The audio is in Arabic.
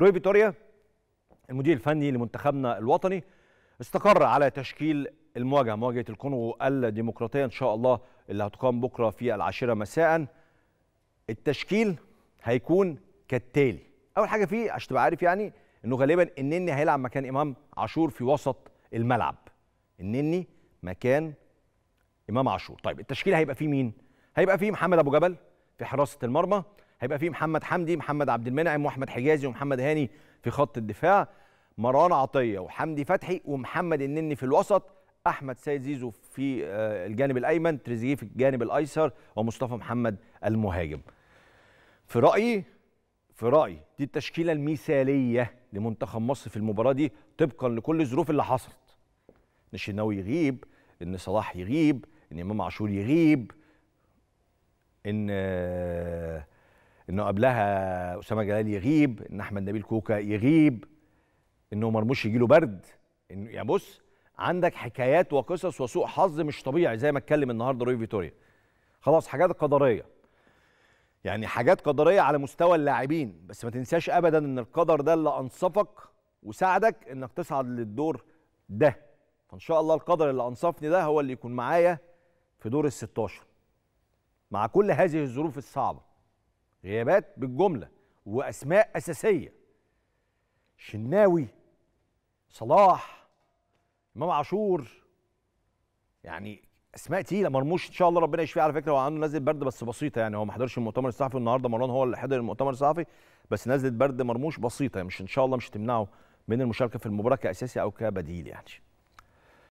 روي فيتوريا المدير الفني لمنتخبنا الوطني استقر على تشكيل المواجهه مواجهه الكونغو الديمقراطيه ان شاء الله اللي هتقام بكره في العاشره مساء التشكيل هيكون كالتالي اول حاجه فيه عشان تبقى عارف يعني انه غالبا النني هيلعب مكان امام عاشور في وسط الملعب النني مكان امام عاشور طيب التشكيل هيبقى فيه مين هيبقى فيه محمد ابو جبل في حراسه المرمى هيبقى فيه محمد حمدي محمد عبد المنعم واحمد حجازي ومحمد هاني في خط الدفاع مروان عطيه وحمدي فتحي ومحمد النني في الوسط احمد سيد زيزو في آه، الجانب الايمن تريزيجيه في الجانب الايسر ومصطفى محمد المهاجم في رايي في رايي دي التشكيله المثاليه لمنتخب مصر في المباراه دي طبقا لكل الظروف اللي حصلت ان الشناوي يغيب ان صلاح يغيب ان امام عاشور يغيب ان آه، انه قبلها اسامه جلال يغيب ان احمد نبيل كوكا يغيب انه مرموش يجي له برد إن يا بص عندك حكايات وقصص وسوء حظ مش طبيعي زي ما اتكلم النهارده روي فيتوريا خلاص حاجات قدريه يعني حاجات قدريه على مستوى اللاعبين بس ما تنساش ابدا ان القدر ده اللي انصفك وساعدك انك تصعد للدور ده فان شاء الله القدر اللي انصفني ده هو اللي يكون معايا في دور ال 16 مع كل هذه الظروف الصعبه غيابات بالجمله واسماء اساسيه شناوي صلاح امام عاشور يعني اسماء تقيله مرموش ان شاء الله ربنا يشفيه على فكره هو عنده نزله برد بس بسيطه يعني هو ما حضرش المؤتمر الصحفي النهارده مروان هو اللي حضر المؤتمر الصحفي بس نزله برد مرموش بسيطه يعني مش ان شاء الله مش تمنعه من المشاركه في المباراه كاساسي او كبديل يعني